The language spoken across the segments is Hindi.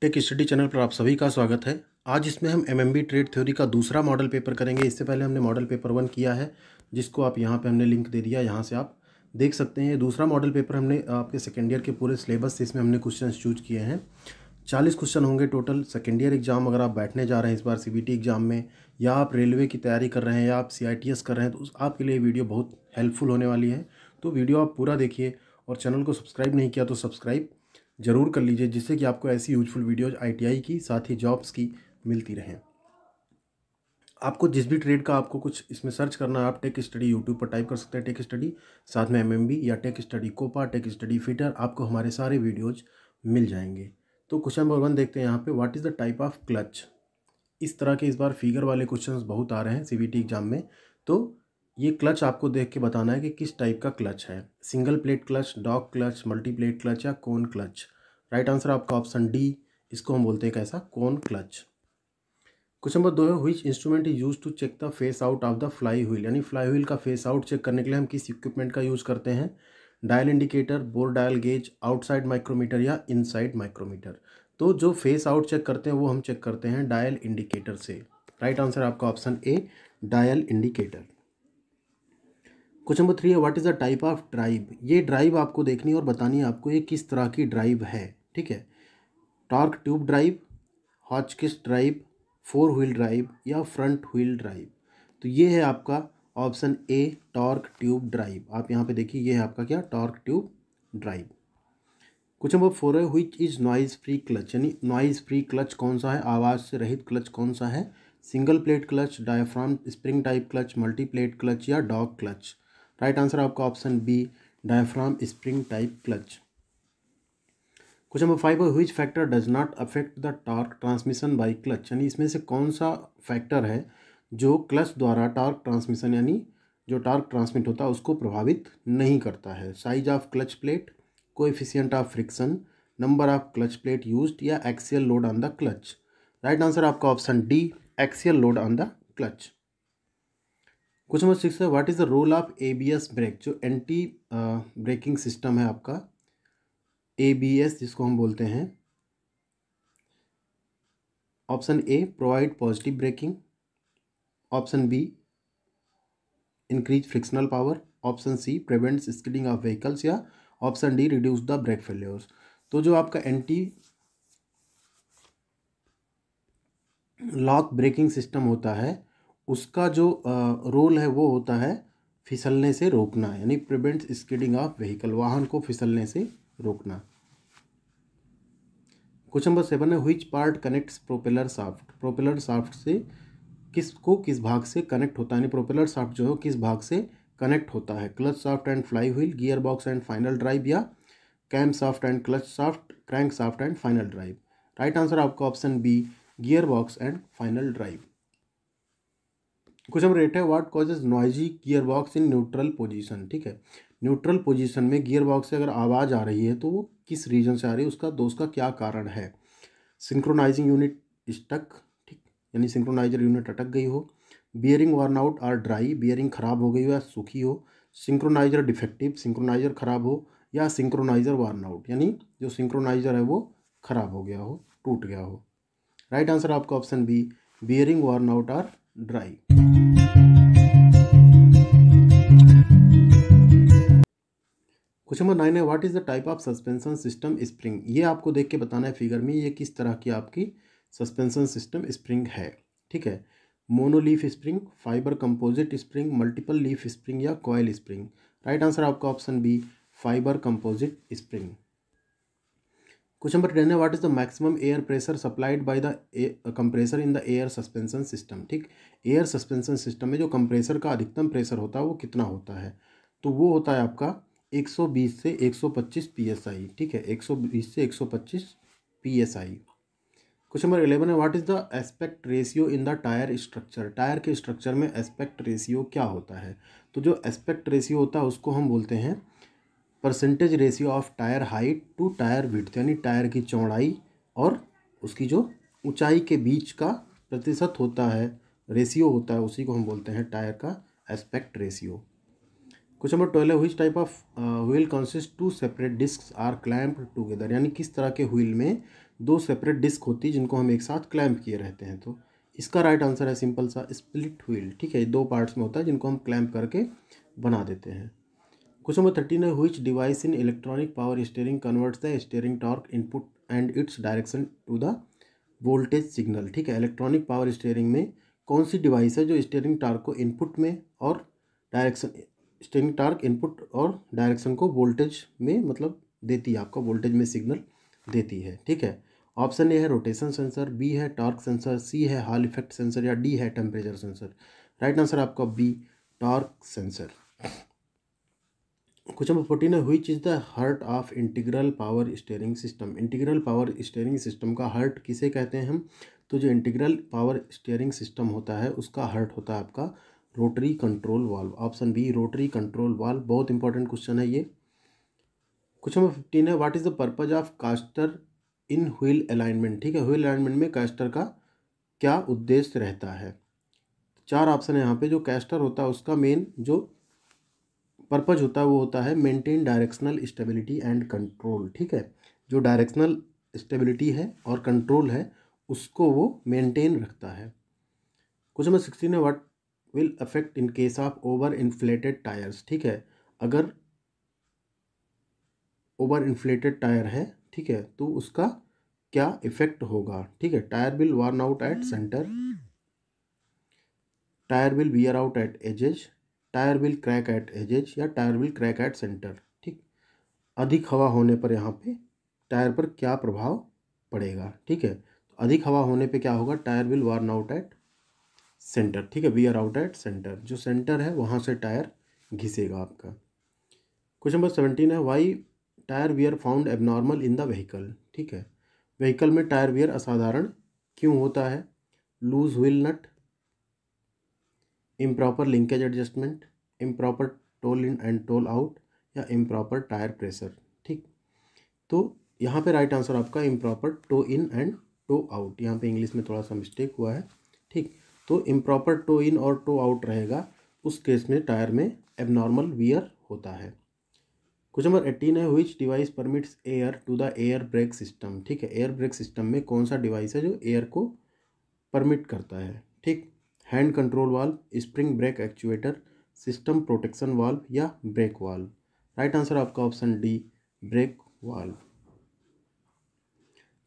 टेक स्टडी चैनल पर आप सभी का स्वागत है आज इसमें हम एमएमबी ट्रेड थ्योरी का दूसरा मॉडल पेपर करेंगे इससे पहले हमने मॉडल पेपर वन किया है जिसको आप यहाँ पे हमने लिंक दे दिया यहाँ से आप देख सकते हैं दूसरा मॉडल पेपर हमने आपके सेकेंड ईयर के पूरे सिलेबस से इसमें हमने क्वेश्चन चूज किए हैं चालीस क्वेश्चन होंगे टोटल सेकेंड ईयर एग्जाम अगर आप बैठने जा रहे हैं इस बार सी एग्ज़ाम में या आप रेलवे की तैयारी कर रहे हैं या आप सी कर रहे हैं तो आपके लिए वीडियो बहुत हेल्पफुल होने वाली है तो वीडियो आप पूरा देखिए और चैनल को सब्सक्राइब नहीं किया तो सब्सक्राइब ज़रूर कर लीजिए जिससे कि आपको ऐसी यूजफुल वीडियोज आई की साथ ही जॉब्स की मिलती रहें आपको जिस भी ट्रेड का आपको कुछ इसमें सर्च करना है आप टेक स्टडी यूट्यूब पर टाइप कर सकते हैं टेक स्टडी साथ में एम या tech study COPA tech study fitter आपको हमारे सारे वीडियोज मिल जाएंगे तो क्वेश्चन नंबर वन देखते हैं यहाँ पे what is the type of clutch इस तरह के इस बार फिगर वाले क्वेश्चन बहुत आ रहे हैं सी एग्ज़ाम में तो ये क्लच आपको देख के बताना है कि किस टाइप का क्लच है single plate clutch dog clutch multi plate clutch या कौन क्लच राइट आंसर आपका ऑप्शन डी इसको हम बोलते हैं कैसा कौन क्लच क्वेश्चन नंबर दो है which instrument is use to check the face out of the flywheel यानी फ्लाई व्हील का फेस आउट चेक करने के लिए हम किस इक्विपमेंट का यूज़ करते हैं dial indicator bore dial gauge outside micrometer या इनसाइड माइक्रोमीटर तो जो फेस आउट चेक करते हैं वो हम चेक करते हैं डायल इंडिकेटर से राइट right आंसर आपका option A dial indicator question number three है what is the type of drive ये ड्राइव आपको देखनी है और बतानी है आपको ये किस तरह की ड्राइव है ठीक है टॉर्क ट्यूब ड्राइव किस ड्राइव फोर व्हील ड्राइव या फ्रंट व्हील ड्राइव तो ये है आपका option A torque tube drive आप यहाँ पे देखिए ये है आपका क्या torque tube drive question number four है which is noise free clutch यानी नॉइज़ फ्री क्लच कौन सा है आवाज़ से रहित क्लच कौन सा है single plate clutch diaphragm spring type clutch multi plate clutch या डॉग क्लच राइट आंसर आपका option B diaphragm spring type clutch question number five which factor does not affect the torque transmission by clutch यानी इसमें से कौन सा फैक्टर है जो क्लच द्वारा टॉर्क ट्रांसमिशन यानी जो टॉर्क ट्रांसमिट होता है उसको प्रभावित नहीं करता है size of clutch plate coefficient of friction number of clutch plate use या axial load on the clutch right answer आपका option D axial load on the clutch question number six है what is the role of A B S brake जो एंटी ब्रेकिंग सिस्टम है आपका ए बी एस जिसको हम बोलते हैं option A provide positive braking option B increase frictional power option C prevents skidding of vehicles या option D reduce the brake failures तो जो आपका एंटी लॉक ब्रेकिंग सिस्टम होता है उसका जो रोल है वो होता है फिसलने से रोकना यानी प्रिवेंट स्कीडिंग ऑफ व्हीकल वाहन को फिसलने से रोकना क्वेश्चन नंबर सेवन है which part connects propeller shaft propeller shaft से किस को किस भाग से कनेक्ट होता है यानी प्रोपेलर साफ्ट जो है किस भाग से कनेक्ट होता है clutch shaft and flywheel gearbox and final drive या camshaft and clutch shaft crankshaft and final drive right answer आपका option B gearbox and final drive question number eight है what causes noisy gearbox in neutral position ठीक है न्यूट्रल पोजीशन में गियर बॉक्स से अगर आवाज़ आ रही है तो वो किस रीजन से आ रही है उसका दोष तो का क्या कारण है सिंक्रोनाइजिंग यूनिट स्टक ठीक यानी सिंक्रोनाइजर यूनिट अटक गई हो bearing worn out or dry bearing खराब हो गई हो या सूखी हो सिंक्रोनाइजर डिफेक्टिव सिंक्रोनाइजर खराब हो या सिंक्रोनाइजर वार्न आउट यानी जो सिंक्रोनाइजर है वो खराब हो गया हो टूट गया हो राइट right आंसर आपका option B bearing worn out or dry question number nine है what is the type of suspension system spring ये आपको देख के बताना है फिगर में ये किस तरह की आपकी सस्पेंशन सिस्टम स्प्रिंग है ठीक है monoleaf spring fibre composite spring multiple leaf spring या कॉयल स्प्रिंग राइट आंसर आपका option B fibre composite spring question number ten है what is the maximum air pressure supplied by the compressor in the air suspension system ठीक एयर सस्पेंशन सिस्टम में जो कंप्रेसर का अधिकतम प्रेशर होता है वो कितना होता है तो वो होता है आपका 120 से 125 psi ठीक है 120 से 125 psi क्वेश्चन नंबर इलेवन है what is the aspect ratio in the tyre structure tyre के स्ट्रक्चर में एस्पेक्ट रेशियो क्या होता है तो जो एस्पेक्ट रेशियो होता है उसको हम बोलते हैं percentage ratio of tyre height to tyre width यानी टायर की चौड़ाई और उसकी जो ऊंचाई के बीच का प्रतिशत होता है रेशियो होता है उसी को हम बोलते हैं टायर का aspect ratio question number twelve which type of wheel consist two separate disc are clamp together यानी किस तरह के व्हील में दो सेपरेट डिस्क होती है जिनको हम एक साथ क्लैम्प किए रहते हैं तो इसका राइट आंसर है सिंपल सा स्प्लिट व्हील ठीक है दो पार्ट्स में होता है जिनको हम क्लैम्प करके बना देते हैं क्वेश्चन नंबर थर्टीन है which device in electronic power steering converts the steering torque input and its direction to the voltage signal ठीक है इलेक्ट्रॉनिक पावर स्टेयरिंग में कौन सी डिवाइस है जो स्टेयरिंग टॉर्क को इनपुट में और डायरेक्शन स्टेरिंग टार्क इनपुट और डायरेक्शन को वोल्टेज में मतलब देती है आपका वोल्टेज में सिग्नल देती है ठीक है ऑप्शन ए है रोटेशन सेंसर बी है टॉर्क सेंसर सी है हाल इफेक्ट सेंसर या डी है टेम्परेचर सेंसर राइट आंसर आपका B torque sensor question number fourteen है which is the heart of integral power steering system integral power steering system का हर्ट किसे कहते हैं हम तो जो इंटीग्रल पावर स्टेयरिंग सिस्टम होता है उसका हर्ट होता है आपका rotary control valve option B rotary control valve बहुत इंपॉर्टेंट क्वेश्चन है ये क्वेश्चन नंबर फिफ्टीन है what is the purpose of caster in wheel alignment ठीक है व्हील अलाइनमेंट में कैस्टर का क्या उद्देश्य रहता है चार ऑप्शन है यहाँ पे जो कैस्टर होता है उसका मेन जो पर्पज होता है वो होता है maintain directional stability and control ठीक है जो डायरेक्शनल स्टेबिलिटी है और कंट्रोल है उसको वो मेंटेन रखता है क्वेश्चन नंबर सिक्सटीन है what will affect in case of over inflated tyres ठीक है अगर ओवर इन्फ्लेटेड टायर है ठीक है तो उसका क्या इफेक्ट होगा ठीक है tyre will worn out at centre tyre will wear out at edges tyre will crack at edges या tyre will crack at centre ठीक अधिक हवा होने पर यहाँ पे टायर पर क्या प्रभाव पड़ेगा ठीक है तो अधिक हवा होने पे क्या होगा tyre will worn out at centre ठीक है wear out at centre जो सेंटर है वहाँ से टायर घिसेगा आपका क्वेश्चन नंबर सेवेंटीन है why tyre wear found abnormal in the vehicle ठीक है व्हीकल में टायर वियर असाधारण क्यों होता है loose wheel nut improper linkage adjustment improper toe in and toe out या इम्प्रॉपर टायर प्रेशर ठीक तो यहाँ पे राइट आंसर आपका improper toe in and toe out यहाँ पे इंग्लिश में थोड़ा सा मिस्टेक हुआ है ठीक तो इम्प्रॉपर टो इन और टो आउट रहेगा उस केस में टायर में एबनॉर्मल वियर होता है कुछ नंबर एट्टीन है which device permits air to the air brake system ठीक है एयर ब्रेक सिस्टम में कौन सा डिवाइस है जो एयर को परमिट करता है ठीक hand control valve spring brake actuator system protection valve या ब्रेक वाल्व राइट आंसर आपका option D brake valve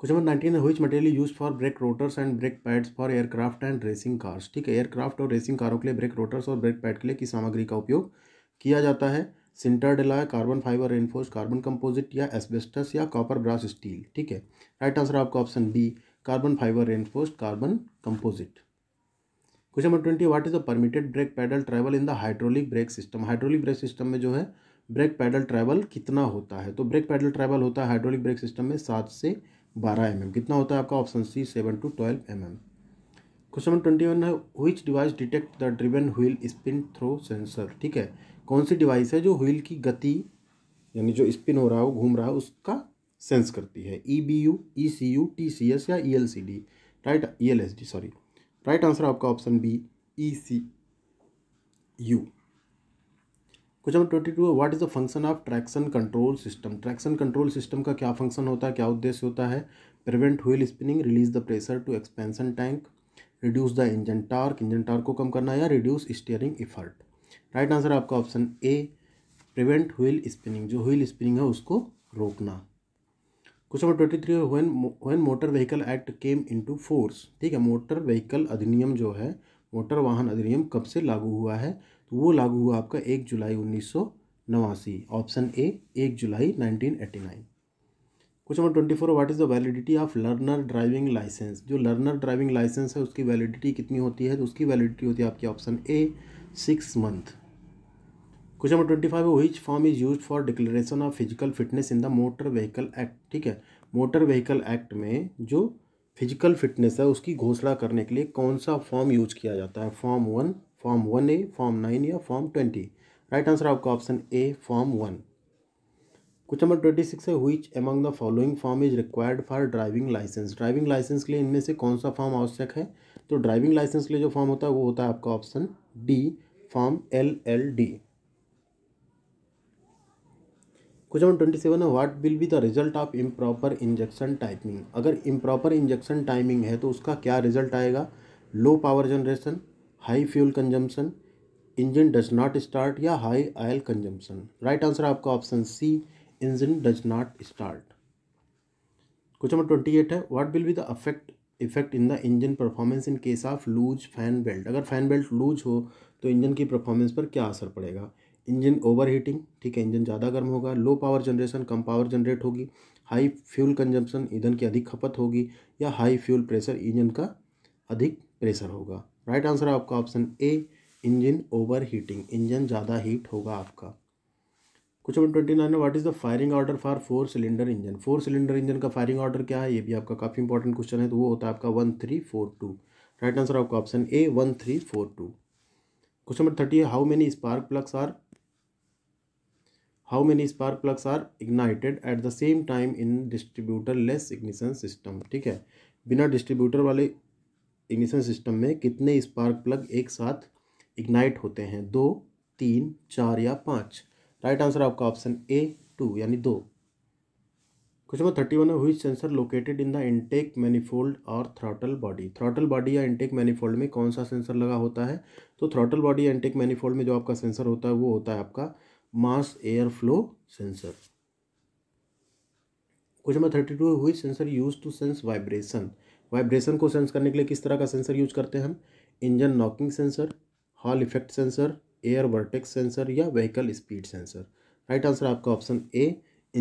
question number nineteen which material use for brake rotors and brake pads for aircraft and racing cars ठीक है एयरक्राफ्ट और रेसिंग कारों के लिए ब्रेक रोटर्स और ब्रेक पैड के लिए किस सामग्री का उपयोग किया जाता है सिंटर सिंटरडेला carbon fibre reinforce carbon composite या एस्बेस्टस या कॉपर ब्रास स्टील ठीक है राइट आंसर आपका option B carbon fibre reinforce carbon composite question number twenty what is the permitted brake pedal travel in the hydraulic brake system hydraulic brake system में जो है ब्रेक पैडल ट्रैवल कितना होता है तो ब्रेक पैडल ट्रैवल होता है हाइड्रोलिक ब्रेक सिस्टम में सात से बारह एम कितना होता है आपका option C seven to twelve M question number twenty one है which device detect the driven wheel spin through sensor ठीक है कौन सी डिवाइस है जो व्हील की गति यानी जो स्पिन हो रहा हो घूम रहा हो उसका सेंस करती है E B U E C U T C S या E L C D right E L S D sorry right answer आपका option B E C U question number twenty two है what is the function of traction control system traction control system का क्या फंक्शन होता है क्या उद्देश्य होता है prevent wheel spinning release the pressure to expansion tank reduce the engine torque engine torque को कम करना या reduce steering effort right answer आपका option A prevent wheel spinning जो व्हील स्पिनिंग है उसको रोकना question number twenty three when when motor vehicle act came into force ठीक है मोटर व्हीकल अधिनियम जो है मोटर वाहन अधिनियम कब से लागू हुआ है तो वो लागू हुआ आपका एक जुलाई उन्नीस नवासी ऑप्शन ए एक जुलाई nineteen eighty nine question number twenty four what is the validity of learner driving licence जो लर्नर ड्राइविंग लाइसेंस है उसकी वैलिडिटी कितनी होती है तो उसकी वैलिडिटी होती है आपकी option A six month question number twenty five which form is use for declaration of physical fitness in the motor vehicle act ठीक है मोटर व्हीकल एक्ट में जो फिजिकल फिटनेस है उसकी घोषणा करने के लिए कौन सा फॉर्म यूज किया जाता है form one form one A form nine या फॉर्म ट्वेंटी राइट आंसर आपका option A form one question number twenty six है which among the following form is required for driving licence driving licence के लिए इनमें से कौन सा फॉर्म आवश्यक है तो ड्राइविंग लाइसेंस के लिए जो फॉर्म होता है वो होता है आपका option D form L L D question number twenty seven है what will be the result of improper injection timing अगर इम्प्रॉपर इंजेक्शन टाइमिंग है तो उसका क्या रिजल्ट आएगा low power generation high fuel consumption engine does not start या high oil consumption right answer आपका option C engine does not start question number twenty eight है what will be the affect effect in the engine performance in case of loose fan belt अगर फैन बेल्ट लूज हो तो इंजन की परफॉर्मेंस पर क्या असर पड़ेगा इंजन ओवर हीटिंग ठीक है इंजन ज़्यादा गर्म होगा लो पावर जनरेशन कम पावर जनरेट होगी हाई फ्यूल कंजम्पन ईंधन की अधिक खपत होगी या हाई फ्यूल प्रेशर इंजन का अधिक प्रेशर होगा राइट आंसर है आपका option A engine overheating engine ज़्यादा हीट होगा आपका कुछ नंबर ट्वेंटी नाइन है what is the firing order for four cylinder engine four cylinder engine का फायरिंग ऑर्डर क्या है ये भी आपका काफ़ी इंपॉर्टेंट क्वेश्चन है तो वो होता है आपका one three four two right answer आपका option A one three four two question number thirty है how many spark plugs are how many spark plugs are ignited at the same time in distributorless ignition system ठीक है बिना डिस्ट्रीब्यूटर वाले इग्निशन सिस्टम में कितने स्पार्क प्लग एक साथ इग्नाइट होते हैं दो तीन चार या पाँच राइट आंसर आपका ऑप्शन ए टू यानी दो क्वेश्चन नंबर थर्टी वन है which sensor located in the intake manifold और थ्रॉटल बॉडी थ्रॉटल बॉडी या इनटेक मैनिफोल्ड में कौन सा सेंसर लगा होता है तो थ्रॉटल बॉडी या इनटेक मैनिफोल्ड में जो आपका सेंसर होता है वो होता है आपका mass air flow sensor question number thirty two which sensor use to sense vibration vibration को सेंस करने के लिए किस तरह का सेंसर यूज करते हैं हम engine knocking sensor Hall effect sensor air vortex sensor या vehicle speed sensor right answer आपका option A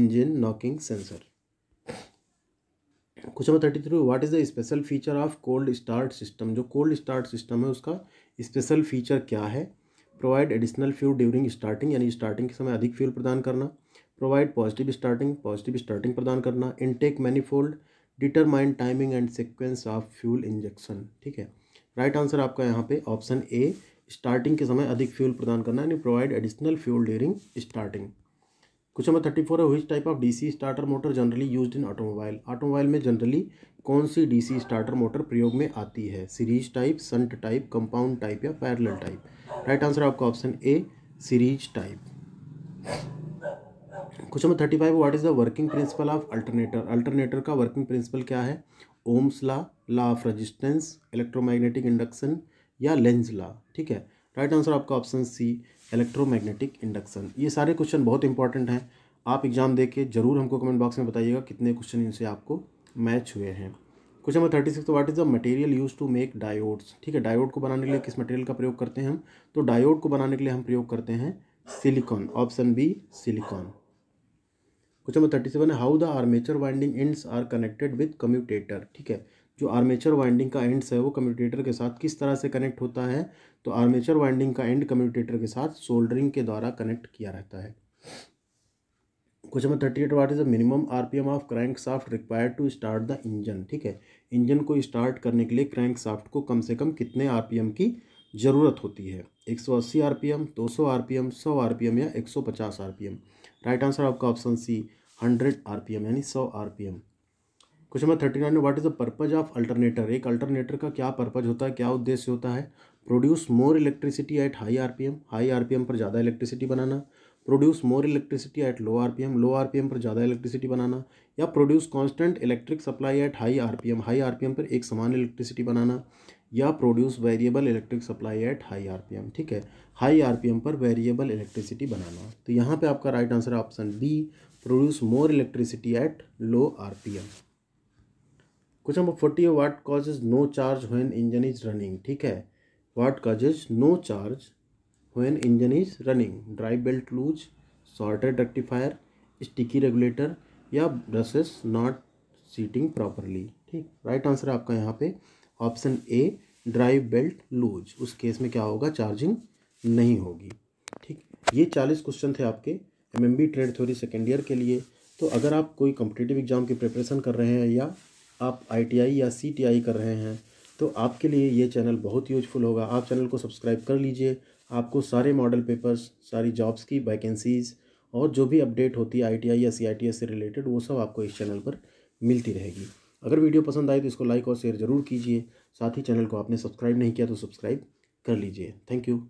engine knocking sensor question number thirty three what is the special feature of cold start system जो कोल्ड स्टार्ट सिस्टम है उसका स्पेशल फीचर क्या है provide additional fuel during starting यानी स्टार्टिंग के समय अधिक फ्यूल प्रदान करना provide positive starting positive starting प्रदान करना intake manifold determine timing and sequence of fuel injection ठीक है राइट right आंसर आपका यहाँ पे ऑप्शन ए स्टार्टिंग के समय अधिक फ्यूल प्रदान करना यानी provide additional fuel during starting question number thirty four है which type of DC starter motor generally use in automobile automobile में जनरली कौन सी डीसी स्टार्टर मोटर प्रयोग में आती है series type shunt type compound type या पैरेलल टाइप राइट आंसर आपका option A series type question number thirty five what is the working principle of alternator alternator का वर्किंग प्रिंसिपल क्या है ohms La law of resistance electromagnetic induction या लेंज ला ठीक है राइट आंसर आपका ऑप्शन सी इलेक्ट्रोमैग्नेटिक इंडक्शन ये सारे क्वेश्चन बहुत इंपॉर्टेंट हैं आप एग्जाम देके जरूर हमको कमेंट बॉक्स में बताइएगा कितने क्वेश्चन इनसे आपको मैच हुए हैं question number thirty six what is the material use to make diodes ठीक है डायोड को बनाने के लिए किस मटेरियल का प्रयोग करते हैं हम तो डायोड को बनाने के लिए हम प्रयोग करते हैं silicon option B silicon question number thirty seven है how the armature winding ends are connected with commutator ठीक है जो आर्मेचर वाइंडिंग का एंड्स है वो कम्यूटेटर के साथ किस तरह से कनेक्ट होता है तो आर्मेचर वाइंडिंग का एंड कम्यूटेटर के साथ सोल्डरिंग के द्वारा कनेक्ट किया रहता है question number thirty eight what is the minimum M of crank shaft required to start the engine ठीक है इंजन को स्टार्ट करने के लिए क्रैंक साफ्ट को कम से कम कितने आर पी एम की ज़रूरत होती है एक सौ अस्सी आर पी एम दो सौ आर पी एम सौ आर पी एम या एक सौ पचास R P M right answer आपका ऑप्शन सी हंड्रेड आर यानी सौ R question number thirty nine what is the purpose of alternator एक अल्टरनेटर का क्या पर्पज होता है क्या उद्देश्य होता है produce more electricity at high RPM high RPM पर ज़्यादा इलेक्ट्रिसिटी बनाना produce more electricity at low RPM low RPM पर ज़्यादा इलेक्ट्रिसिटी बनाना या produce constant electric supply at high M high M पर एक समान इलेक्ट्रिसिटी बनाना या produce variable electric supply at high M ठीक है हाई आरपीएम पर वेरिएबल इलेक्ट्रिसिटी बनाना तो यहाँ पे आपका right answer option B produce more electricity at low RPM question number forty है वाट काजेज नो चार्ज हुए इंजन इज रनिंग ठीक है वाट काजेज नो चार्ज हुए engine is running drive belt loose shorted rectifier sticky regulator या ब्रशेस नॉट सीटिंग प्रॉपरली ठीक राइट आंसर आपका यहाँ पे option A drive belt loose उस केस में क्या होगा चार्जिंग नहीं होगी ठीक ये चालीस क्वेश्चन थे आपके M M B trade theory second year के लिए तो अगर आप कोई कॉम्पिटेटिव एग्ज़ाम की प्रिपरेशन कर रहे हैं या आप आई टी आई या सी टी आई कर रहे हैं तो आपके लिए ये चैनल बहुत यूजफुल होगा आप चैनल को सब्सक्राइब कर लीजिए आपको सारे मॉडल पेपर्स सारी जॉब्स की वैकेंसीज़ और जो भी अपडेट होती है आई या सी से रिलेटेड वो सब आपको इस चैनल पर मिलती रहेगी अगर वीडियो पसंद आए तो इसको लाइक और शेयर ज़रूर कीजिए साथ ही चैनल को आपने सब्सक्राइब नहीं किया तो सब्सक्राइब कर लीजिए थैंक यू